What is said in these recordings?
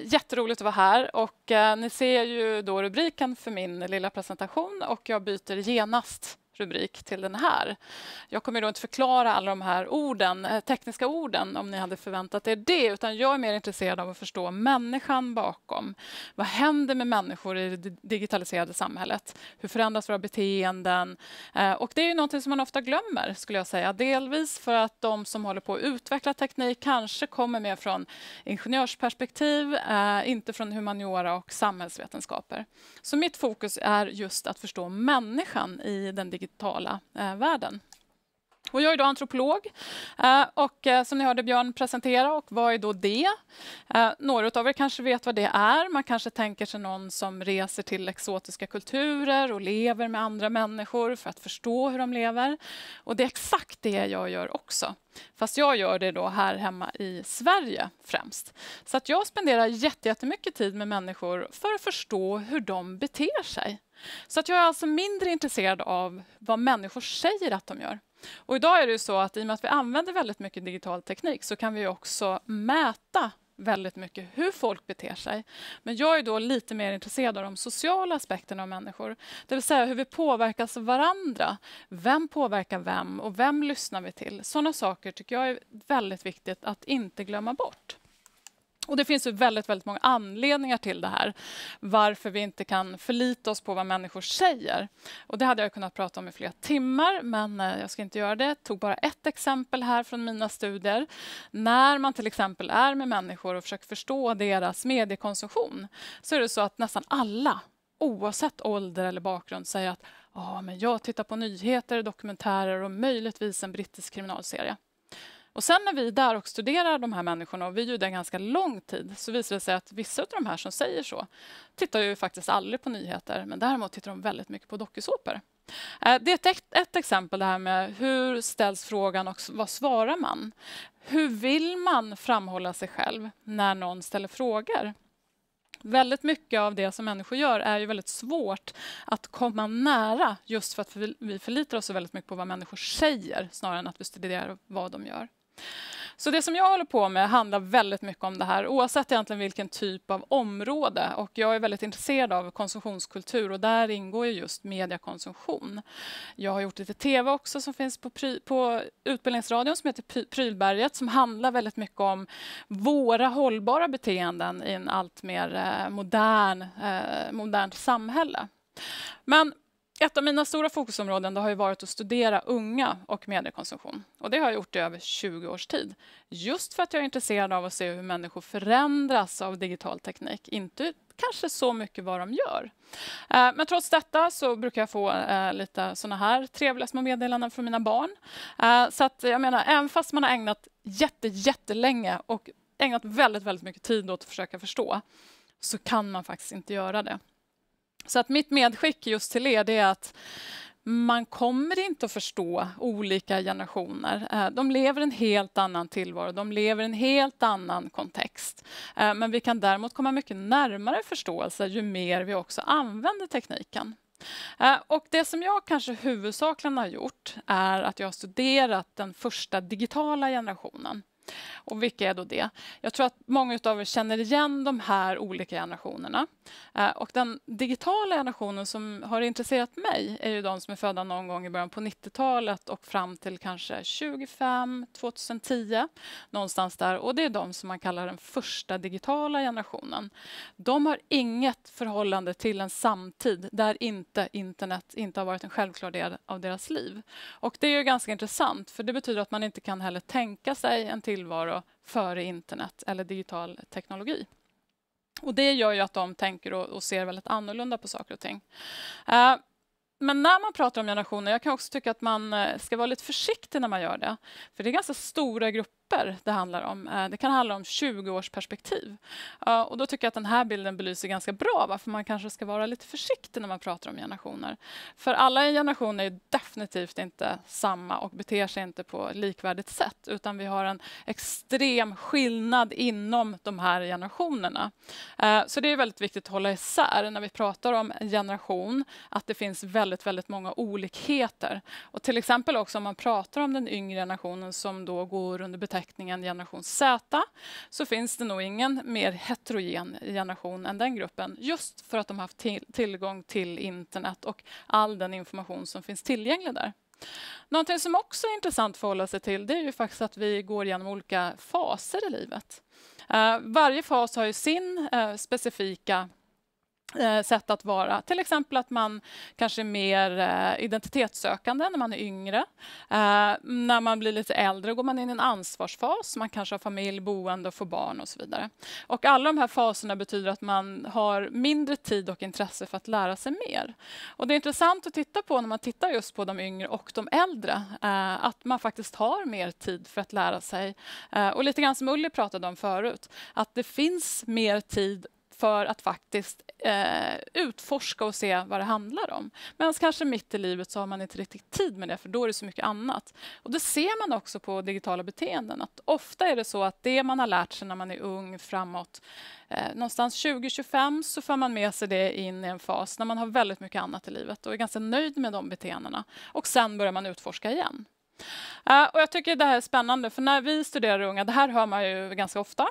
Jätteroligt att vara här. Och, eh, ni ser ju då rubriken för min lilla presentation och jag byter genast rubrik till den här. Jag kommer då inte förklara alla de här orden, eh, tekniska orden om ni hade förväntat er det, utan jag är mer intresserad av att förstå människan bakom. Vad händer med människor i det digitaliserade samhället? Hur förändras våra beteenden? Eh, och det är ju någonting som man ofta glömmer, skulle jag säga. Delvis för att de som håller på att utveckla teknik kanske kommer mer från ingenjörsperspektiv, eh, inte från humaniora och samhällsvetenskaper. Så mitt fokus är just att förstå människan i den digitala digitala eh, världen. Och jag är då antropolog eh, och eh, som ni hörde Björn presentera, och vad är då det? Några av er kanske vet vad det är. Man kanske tänker sig någon som reser till exotiska kulturer och lever med andra människor för att förstå hur de lever. Och det är exakt det jag gör också. Fast jag gör det då här hemma i Sverige främst. Så att jag spenderar jättemycket tid med människor för att förstå hur de beter sig. Så att jag är alltså mindre intresserad av vad människor säger att de gör. Och idag är det ju så att i och med att vi använder väldigt mycket digital teknik så kan vi också mäta väldigt mycket hur folk beter sig. Men jag är då lite mer intresserad av de sociala aspekterna av människor. Det vill säga hur vi påverkas av varandra. Vem påverkar vem och vem lyssnar vi till? Sådana saker tycker jag är väldigt viktigt att inte glömma bort. Och Det finns ju väldigt, väldigt många anledningar till det här. Varför vi inte kan förlita oss på vad människor säger. Och Det hade jag kunnat prata om i flera timmar, men eh, jag ska inte göra det. Jag tog bara ett exempel här från mina studier. När man till exempel är med människor och försöker förstå deras mediekonsumtion så är det så att nästan alla, oavsett ålder eller bakgrund, säger att oh, men jag tittar på nyheter, dokumentärer och möjligtvis en brittisk kriminalserie. Och sen när vi är där och studerar de här människorna, och vi är ju där ganska lång tid, så visar det sig att vissa av de här som säger så tittar ju faktiskt aldrig på nyheter, men däremot tittar de väldigt mycket på dokusåpor. Eh, det är ett, ett, exempel det här med hur ställs frågan och vad svarar man? Hur vill man framhålla sig själv när någon ställer frågor? Väldigt mycket av det som människor gör är ju väldigt svårt att komma nära just för att vi förlitar oss så väldigt mycket på vad människor säger snarare än att vi studerar vad de gör. Så det som jag håller på med handlar väldigt mycket om det här oavsett egentligen vilken typ av område. Och jag är väldigt intresserad av konsumtionskultur och där ingår ju just mediekonsumtion. Jag har gjort lite tv också som finns på, på Utbildningsradion som heter Prylberget som handlar väldigt mycket om våra hållbara beteenden i en allt mer eh, modern, eh, modernt samhälle. Men ett av mina stora fokusområden har varit att studera unga och mediekonsumtion. Och det har jag gjort i över 20 års tid. Just för att jag är intresserad av att se hur människor förändras av digital teknik. Inte kanske så mycket vad de gör. Eh, men trots detta så brukar jag få eh, lite sådana här trevliga små meddelanden från mina barn. Eh, så att jag menar, även fast man har ägnat jätte, jättelänge och ägnat väldigt, väldigt mycket tid åt att försöka förstå så kan man faktiskt inte göra det. Så att mitt medskick just till er är att man kommer inte att förstå olika generationer. Eh, de lever en helt annan tillvaro, de lever en helt annan kontext. Eh, men vi kan däremot komma mycket närmare förståelse ju mer vi också använder tekniken. Eh, och det som jag kanske huvudsakligen har gjort är att jag har studerat den första digitala generationen. Och vilka är då det? Jag tror att många av er känner igen de här olika generationerna. Eh, och den digitala generationen som har intresserat mig är ju de som är födda någon gång i början på 90-talet och fram till kanske 25, 2010, någonstans där. Och det är de som man kallar den första digitala generationen. De har inget förhållande till en samtid där inte internet inte har varit en självklar del av deras liv. Och det är ju ganska intressant, för det betyder att man inte kan heller tänka sig en tillvaro då, före internet eller digital teknologi. Och det gör ju att de tänker och, och ser väldigt annorlunda på saker och ting. Uh, men när man pratar om generationer, jag kan också tycka att man eh, ska vara lite försiktig när man gör det. För det är ganska stora grupper grupper det handlar om. Eh, det kan handla om 20 års perspektiv. Och då tycker jag att den här bilden belyser ganska bra varför man kanske ska vara lite försiktig när man pratar om generationer. För alla generationer är definitivt inte samma och beter sig inte på likvärdigt sätt utan vi har en extrem skillnad inom de här generationerna. Eh, så det är väldigt viktigt att hålla isär när vi pratar om generation att det finns väldigt, väldigt många olikheter. Och till exempel också om man pratar om den yngre generationen som då går under beteckningen släktingen generation Z så finns det nog ingen mer heterogen generation än den gruppen just för att de haft tillgång till internet och all den information som finns tillgänglig där. Någonting som också är intressant att förhålla sig till det är ju faktiskt att vi går igenom olika faser i livet. Eh, varje fas har ju sin eh, specifika Eh, sätt att vara. Till exempel att man kanske är mer eh, identitetssökande när man är yngre. Eh, när man blir lite äldre går man in i en ansvarsfas. Man kanske har familj, boende och får barn och så vidare. Och alla de här faserna betyder att man har mindre tid och intresse för att lära sig mer. Och det är intressant att titta på när man tittar just på de yngre och de äldre att man faktiskt har mer tid för att lära sig. Och lite grann som Ulli pratade om förut, att det finns mer tid för att faktiskt eh, utforska och se vad det handlar om. Men kanske mitt i livet så har man inte riktigt tid med det, för då är det så mycket annat. Och Det ser man också på digitala beteenden. att Ofta är det så att det man har lärt sig när man är ung framåt, eh, någonstans 20-25 så får man med sig det in i en fas när man har väldigt mycket annat i livet och är ganska nöjd med de beteendena. Och sen börjar man utforska igen. Uh, och jag tycker det här är spännande, för när vi studerar unga, det här hör man ju ganska ofta,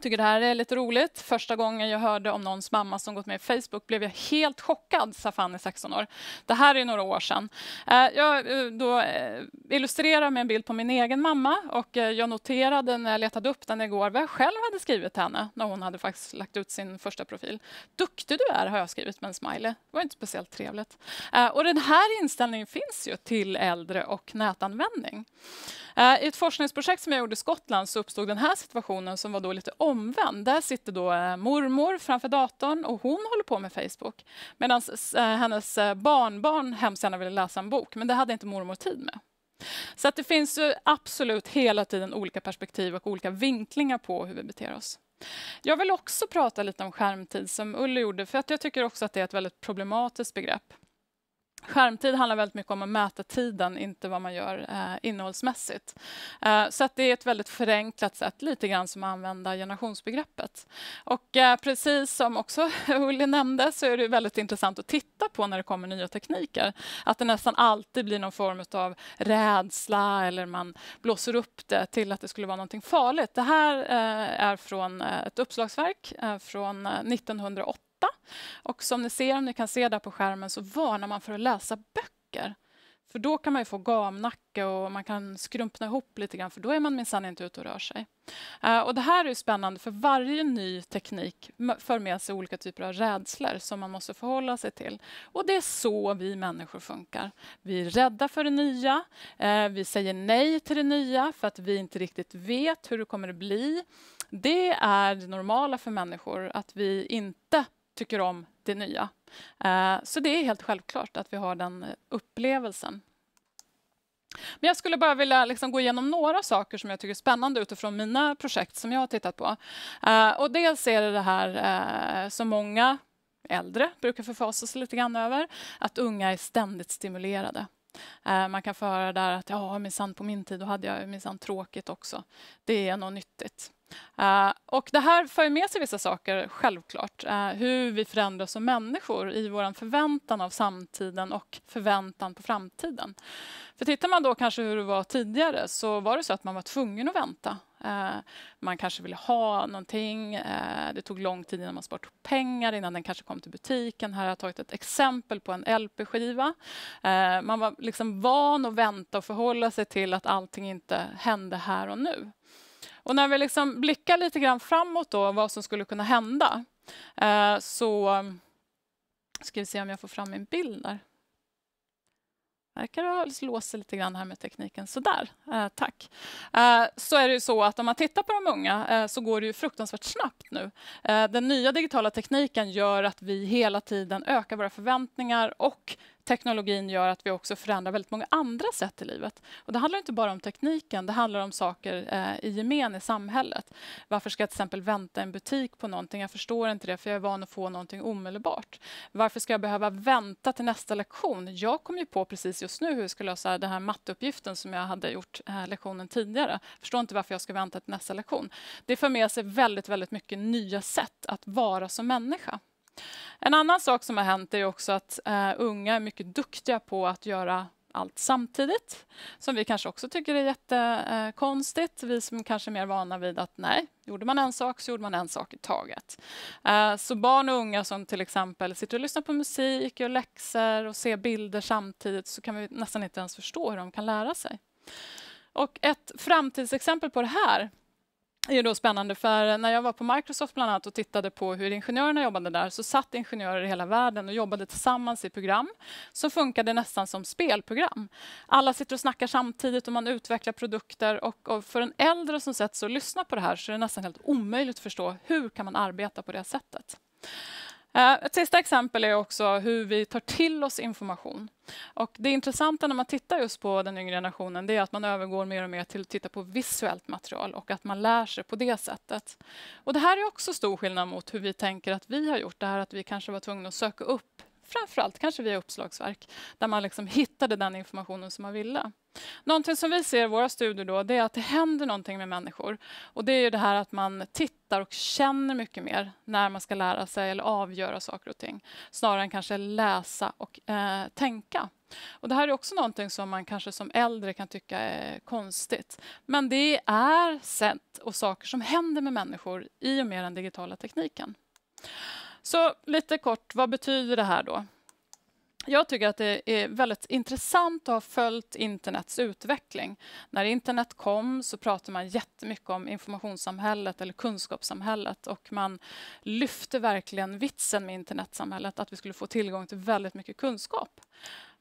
tycker det här är lite roligt. Första gången jag hörde om någons mamma som gått med i Facebook blev jag helt chockad, sa Fanny, 16 år. Det här är några år sedan. Eh, jag eh, då eh, illustrerar med en bild på min egen mamma och jag noterade när jag letade upp den igår vad jag själv hade skrivit till henne när hon hade faktiskt lagt ut sin första profil. Duktig du är, har jag skrivit med en smiley. Det var inte speciellt trevligt. Och den här inställningen finns ju till äldre och nätanvändning. I ett forskningsprojekt som jag gjorde i Skottland så uppstod den här situationen som var då lite omvänd. Där sitter då eh, mormor framför datorn och hon håller på med Facebook. Medan eh, eh, hennes barnbarn hemskt gärna ville läsa en bok, men det hade inte mormor tid med. Så att det finns ju absolut hela tiden olika perspektiv och olika vinklingar på hur vi beter oss. Jag vill också prata lite om skärmtid, som Ulle gjorde, för att jag tycker också att det är ett väldigt problematiskt begrepp. Skärmtid handlar väldigt mycket om att mäta tiden, inte vad man gör eh, innehållsmässigt. Eh, så det är ett väldigt förenklat sätt, lite grann som att använda generationsbegreppet. Och eh, precis som också Ulli nämnde så är det väldigt intressant att titta på när det kommer nya tekniker. Att det nästan alltid blir någon form av rädsla eller man blåser upp det till att det skulle vara någonting farligt. Det här eh, är från eh, ett uppslagsverk eh, från 1980 och som ni ser, om ni kan se där på skärmen, så varnar man för att läsa böcker. För då kan man ju få gamnacke och man kan skrumpna ihop lite grann för då är man minsann inte ute och rör sig. Eh, och det här är spännande för varje ny teknik för med sig olika typer av rädslor som man måste förhålla sig till. Och det är så vi människor funkar. Vi är rädda för det nya, eh, vi säger nej till det nya för att vi inte riktigt vet hur det kommer att bli. Det är det normala för människor, att vi inte tycker om det nya. Eh, så det är helt självklart att vi har den upplevelsen. Men jag skulle bara vilja liksom gå igenom några saker som jag tycker är spännande utifrån mina projekt som jag har tittat på. Eh, och dels är det det här eh, som många äldre brukar förfasa sig lite grann över, att unga är ständigt stimulerade. Man kan få höra där att ja, minsann på min tid, då hade jag minsann tråkigt också. Det är nog nyttigt. Uh, och det här för med sig vissa saker, självklart. Uh, hur vi förändras som människor i vår förväntan av samtiden och förväntan på framtiden. För Tittar man då kanske hur det var tidigare så var det så att man var tvungen att vänta. Uh, man kanske ville ha någonting. det tog lång tid innan man sparade pengar, innan den kanske kom till butiken. Här har jag tagit ett exempel på en LP-skiva. man var liksom van att vänta och förhålla sig till att allting inte hände här och nu. Och när vi liksom blickar lite grann framåt då, vad som skulle kunna hända, eh, så ska vi se om jag får fram min bild där. Verkar ha låst lite grann här med tekniken. Sådär, eh, tack. Eh, så är det ju så att om man tittar på de unga eh, så går det ju fruktansvärt snabbt nu. Eh, den nya digitala tekniken gör att vi hela tiden ökar våra förväntningar och teknologin gör att vi också förändrar väldigt många andra sätt i livet. Och det handlar inte bara om tekniken, det handlar om saker eh, i gemen i samhället. Varför ska jag till exempel vänta i en butik på någonting? Jag förstår inte det, för jag är van att få någonting omedelbart. Varför ska jag behöva vänta till nästa lektion? Jag kom ju på precis just nu hur jag skulle lösa den här matteuppgiften som jag hade gjort eh, lektionen tidigare. Förstår inte varför jag ska vänta till nästa lektion. Det för med sig väldigt, väldigt mycket nya sätt att vara som människa. En annan sak som har hänt är också att eh, unga är mycket duktiga på att göra allt samtidigt, som vi kanske också tycker är jättekonstigt. Eh, vi som kanske är mer vana vid att nej, gjorde man en sak så gjorde man en sak i taget. Eh, så barn och unga som till exempel sitter och lyssnar på musik, gör läxor och ser bilder samtidigt så kan vi nästan inte ens förstå hur de kan lära sig. Och ett framtidsexempel på det här är då spännande, för när jag var på Microsoft bland annat och tittade på hur ingenjörerna jobbade där så satt ingenjörer i hela världen och jobbade tillsammans i program som funkade nästan som spelprogram. Alla sitter och snackar samtidigt och man utvecklar produkter och, och för en äldre som sätts och lyssnar på det här så är det nästan helt omöjligt att förstå hur kan man arbeta på det sättet. Eh, ett sista exempel är också hur vi tar till oss information. Och det intressanta när man tittar just på den yngre generationen det är att man övergår mer och mer till att titta på visuellt material och att man lär sig på det sättet. Och det här är också stor skillnad mot hur vi tänker att vi har gjort. Det här att vi kanske var tvungna att söka upp framförallt kanske via uppslagsverk, där man liksom hittade den informationen som man ville. Någonting som vi ser i våra studier då, det är att det händer någonting med människor. Och det är ju det här att man tittar och känner mycket mer när man ska lära sig eller avgöra saker och ting, snarare än kanske läsa och eh, tänka. Och det här är också någonting som man kanske som äldre kan tycka är konstigt. Men det är sätt och saker som händer med människor i och med den digitala tekniken. Så lite kort, vad betyder det här då? Jag tycker att det är väldigt intressant att ha följt internets utveckling. När internet kom så pratade man jättemycket om informationssamhället eller kunskapssamhället och man lyfte verkligen vitsen med internetsamhället, att vi skulle få tillgång till väldigt mycket kunskap.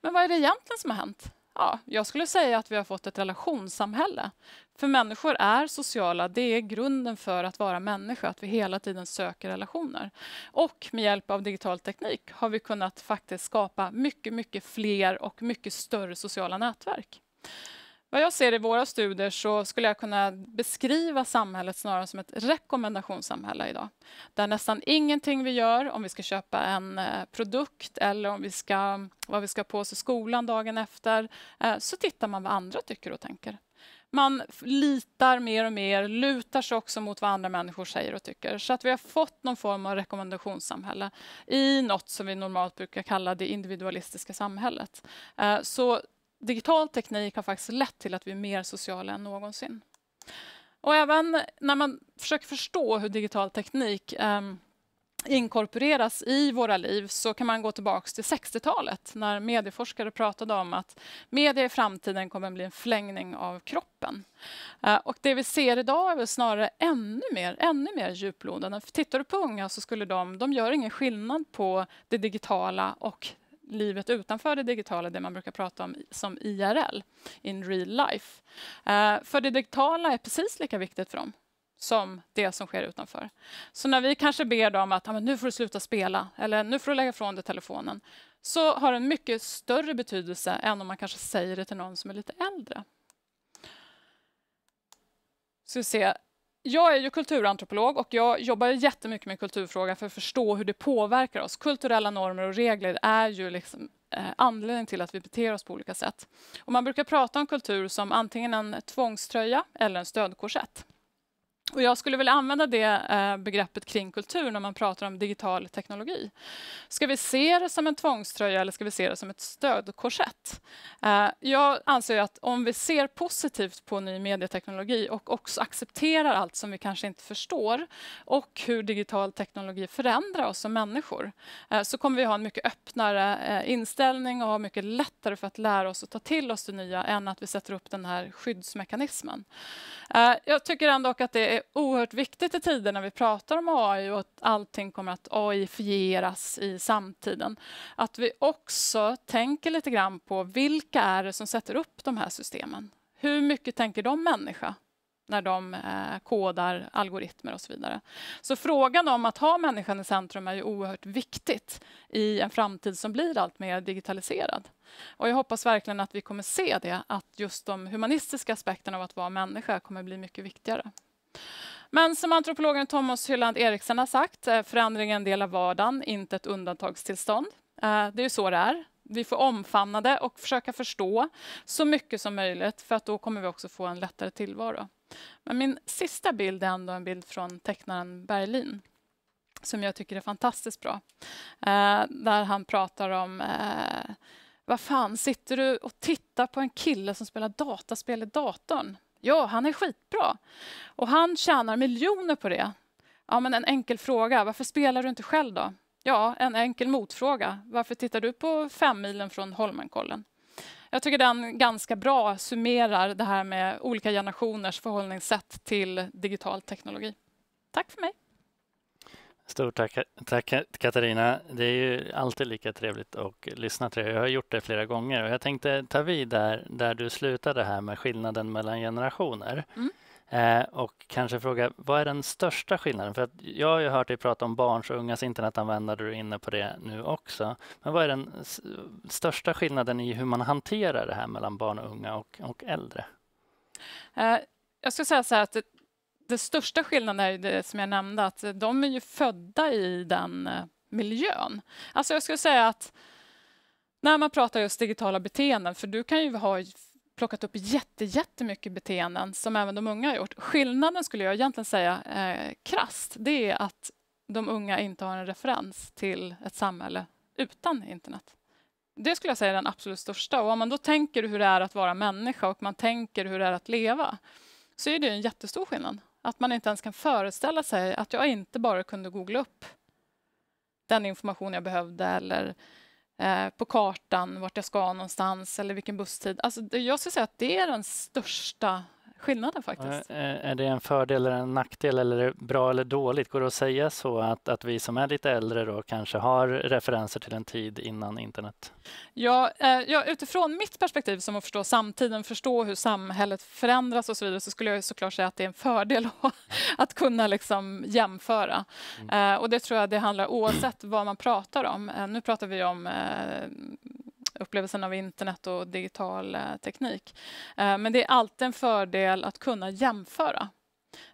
Men vad är det egentligen som har hänt? Ja, jag skulle säga att vi har fått ett relationssamhälle. För människor är sociala. Det är grunden för att vara människa, att vi hela tiden söker relationer. Och med hjälp av digital teknik har vi kunnat faktiskt skapa mycket, mycket fler och mycket större sociala nätverk. Vad jag ser i våra studier så skulle jag kunna beskriva samhället snarare som ett rekommendationssamhälle idag. Där nästan ingenting vi gör, om vi ska köpa en eh, produkt eller om vi ska, vad vi ska på oss i skolan dagen efter, eh, så tittar man vad andra tycker och tänker man litar mer och mer, lutar sig också mot vad andra människor säger och tycker. Så att vi har fått någon form av rekommendationssamhälle i något som vi normalt brukar kalla det individualistiska samhället. Eh, så digital teknik har faktiskt lett till att vi är mer sociala än någonsin. Och även när man försöker förstå hur digital teknik um, inkorporeras i våra liv så kan man gå tillbaka till 60-talet när medieforskare pratade om att media i framtiden kommer att bli en förlängning av kroppen. Eh, och det vi ser idag är väl snarare ännu mer, ännu mer djuplodande. Tittar du på unga så skulle de, de gör ingen skillnad på det digitala och livet utanför det digitala, det man brukar prata om som IRL, in real life. Eh, för det digitala är precis lika viktigt för dem som det som sker utanför. Så när vi kanske ber dem att nu får du sluta spela eller nu får du lägga ifrån dig telefonen så har det en mycket större betydelse än om man kanske säger det till någon som är lite äldre. Så se. Jag är ju kulturantropolog och jag jobbar jättemycket med kulturfrågan för att förstå hur det påverkar oss. Kulturella normer och regler är ju liksom eh, anledningen till att vi beter oss på olika sätt. Och man brukar prata om kultur som antingen en tvångströja eller en stödkorsett. Och jag skulle vilja använda det eh, begreppet kring kultur när man pratar om digital teknologi. Ska vi se det som en tvångströja eller ska vi se det som ett stödkorsett? Eh, jag anser att om vi ser positivt på ny medieteknologi och också accepterar allt som vi kanske inte förstår och hur digital teknologi förändrar oss som människor eh, så kommer vi ha en mycket öppnare inställning och ha mycket lättare för att lära oss och ta till oss det nya än att vi sätter upp den här skyddsmekanismen. Jag tycker ändå att det är är oerhört viktigt i tider när vi pratar om AI och att allting kommer att AI-fieras i samtiden. Att vi också tänker lite grann på vilka är det som sätter upp de här systemen? Hur mycket tänker de människa när de eh, kodar algoritmer och så vidare. Så frågan om att ha människan i centrum är ju oerhört viktigt i en framtid som blir allt mer digitaliserad. Och jag hoppas verkligen att vi kommer se det, att just de humanistiska aspekterna av att vara människa kommer bli mycket viktigare. Men som antropologen Thomas Hylland Eriksen har sagt, eh, förändring är en del av vardagen, inte ett undantagstillstånd. Eh, det är ju så det är. Vi får omfamna det och försöka förstå så mycket som möjligt för att då kommer vi också få en lättare tillvaro. Men min sista bild är ändå en bild från tecknaren Berlin som jag tycker är fantastiskt bra. Eh, där han pratar om vad fan, sitter du och tittar på en kille som spelar dataspel i datorn? Ja, han är skitbra. Och han tjänar miljoner på det. Ja, men en enkel fråga. Varför spelar du inte själv då? Ja, en enkel motfråga. Varför tittar du på fem milen från Holmenkollen? Jag tycker den ganska bra summerar det här med olika generationers förhållningssätt till digital teknologi. Tack för mig. Stort tack, tack, Katarina. Det är ju alltid lika trevligt att lyssna till dig. Jag har gjort det flera gånger och jag tänkte ta vid där, där du slutade här med skillnaden mellan generationer. Mm. Eh, och kanske fråga, vad är den största skillnaden? För att jag har ju hört dig prata om barns och ungas internetanvändare, du är inne på det nu också. Men vad är den största skillnaden i hur man hanterar det här mellan barn och unga och, och äldre? Eh, jag skulle säga så här att den största skillnaden är det som jag nämnde, att de är ju födda i den eh, miljön. Alltså jag skulle säga att när man pratar just digitala beteenden, för du kan ju ha plockat upp jätte, jättemycket beteenden som även de unga har gjort. Skillnaden skulle jag egentligen säga eh, krast, det är att de unga inte har en referens till ett samhälle utan internet. Det skulle jag säga är den absolut största. Och om man då tänker hur det är att vara människa och man tänker hur det är att leva så är det en jättestor skillnad. Att man inte ens kan föreställa sig att jag inte bara kunde googla upp den information jag behövde eller eh, på kartan vart jag ska någonstans eller vilken busstid. Alltså, jag skulle säga att det är den största skillnaden faktiskt. Är det en fördel eller en nackdel eller är det bra eller dåligt? Går det att säga så att, att vi som är lite äldre då kanske har referenser till en tid innan internet? Ja, eh, ja, utifrån mitt perspektiv som att förstå samtiden, förstå hur samhället förändras och så vidare så skulle jag såklart säga att det är en fördel att kunna liksom jämföra. Mm. Eh, och det tror jag det handlar oavsett vad man pratar om. Eh, nu pratar vi om upplevelsen av internet och digital eh, teknik. Eh, men det är alltid en fördel att kunna jämföra.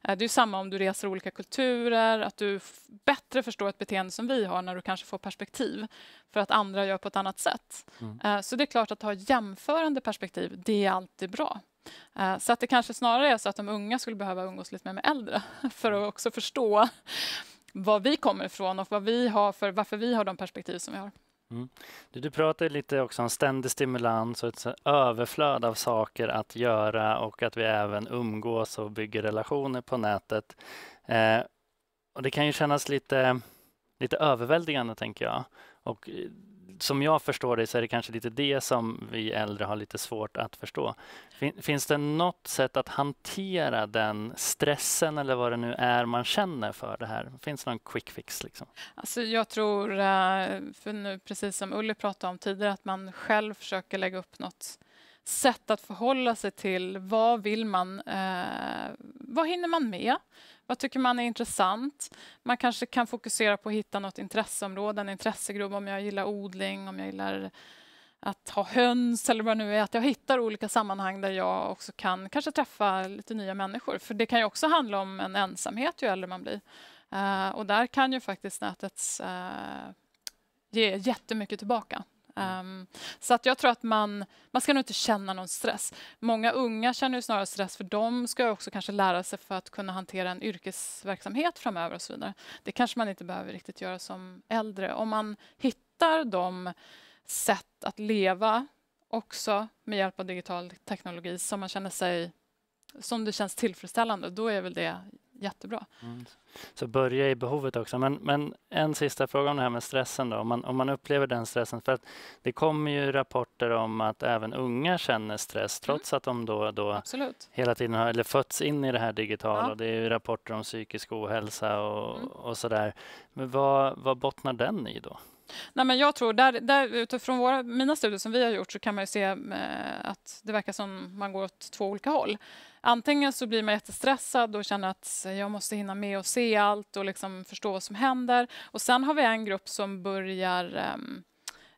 Eh, det är samma om du reser olika kulturer, att du bättre förstår ett beteende som vi har när du kanske får perspektiv för att andra gör på ett annat sätt. Mm. Så det är klart att ha jämförande perspektiv, det är alltid bra. Så att det kanske snarare är så att de unga skulle behöva umgås lite mer med äldre för att mm. också förstå var vi kommer ifrån och vad vi har för, varför vi har de perspektiv som vi har. Mm. Du, du pratade lite också om ständig stimulans och ett överflöd av saker att göra och att vi även umgås och bygger relationer på nätet. Eh, och Det kan ju kännas lite, lite överväldigande, tänker jag. Och eh, som jag förstår det så är det kanske lite det som vi äldre har lite svårt att förstå. Fin, finns det något sätt att hantera den stressen eller vad det nu är man känner för det här? Finns det någon quick fix? Liksom? Alltså jag tror, eh, för nu, precis som Ulle pratade om tidigare, att man själv försöker lägga upp något sätt att förhålla sig till vad vill man, eh, vad hinner man med? Vad tycker man är intressant? Man kanske kan fokusera på att hitta något intresseområde, en intressegrupp, om jag gillar odling, om jag gillar att ha höns eller vad det nu är, att jag hittar olika sammanhang där jag också kan kanske träffa lite nya människor. För det kan ju också handla om en ensamhet ju äldre man blir. Uh, och där kan ju faktiskt nätet uh, eh, ge jättemycket tillbaka. Um, så att jag tror att man, man ska nog inte känna någon stress. Många unga känner ju snarare stress för de ska också kanske lära sig för att kunna hantera en yrkesverksamhet framöver och så vidare. Det kanske man inte behöver riktigt göra som äldre. Om man hittar de sätt att leva också med hjälp av digital teknologi som man känner sig som det känns tillfredsställande, då är väl det jättebra. Mm. Så börja i behovet också. Men, men en sista fråga om det här med stressen då. Om man, om man upplever den stressen. För att det kommer ju rapporter om att även unga känner stress mm. trots mm. att de då, då hela tiden har, eller fötts in i det här digitala. Ja. Och det är ju rapporter om psykisk ohälsa och, mm. och sådär. Men vad, vad bottnar den i då? Nej, men jag tror, där, där, utifrån våra, mina studier som vi har gjort så kan man ju se eh, att det verkar som man går åt två olika håll. Antingen så blir man jättestressad och känner att eh, jag måste hinna med och se allt och liksom förstå vad som händer. Och sen har vi en grupp som börjar ehm,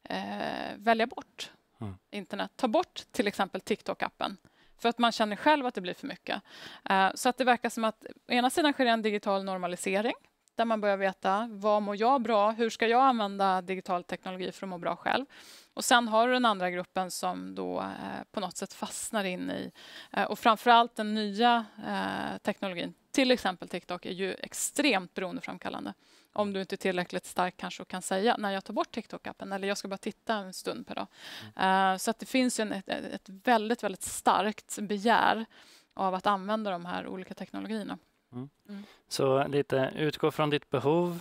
eh, välja bort mm. internet. Ta bort till exempel TikTok-appen för att man känner själv att det blir för mycket. Eh, så att det verkar som att å ena sidan sker en digital normalisering där man börjar veta vad mår jag bra, hur ska jag använda digital teknologi för att må bra själv? Och sen har du den andra gruppen som då eh, på något sätt fastnar in i eh, och framför allt den nya eh, teknologin, till exempel TikTok, är ju extremt beroendeframkallande. Om du inte är tillräckligt stark kanske och kan säga när jag tar bort TikTok-appen eller jag ska bara titta en stund per dag. Mm. Eh, så att det finns en, ett, ett väldigt, väldigt starkt begär av att använda de här olika teknologierna. Mm. Mm. Så lite utgå från ditt behov,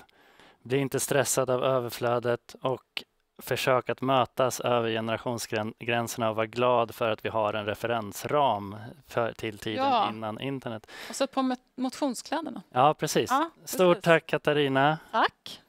bli inte stressad av överflödet och försök att mötas över generationsgränserna och vara glad för att vi har en referensram för, till tiden ja. innan internet. Och så på motionskläderna. Ja, precis. Ja, precis. Stort tack Katarina. Tack.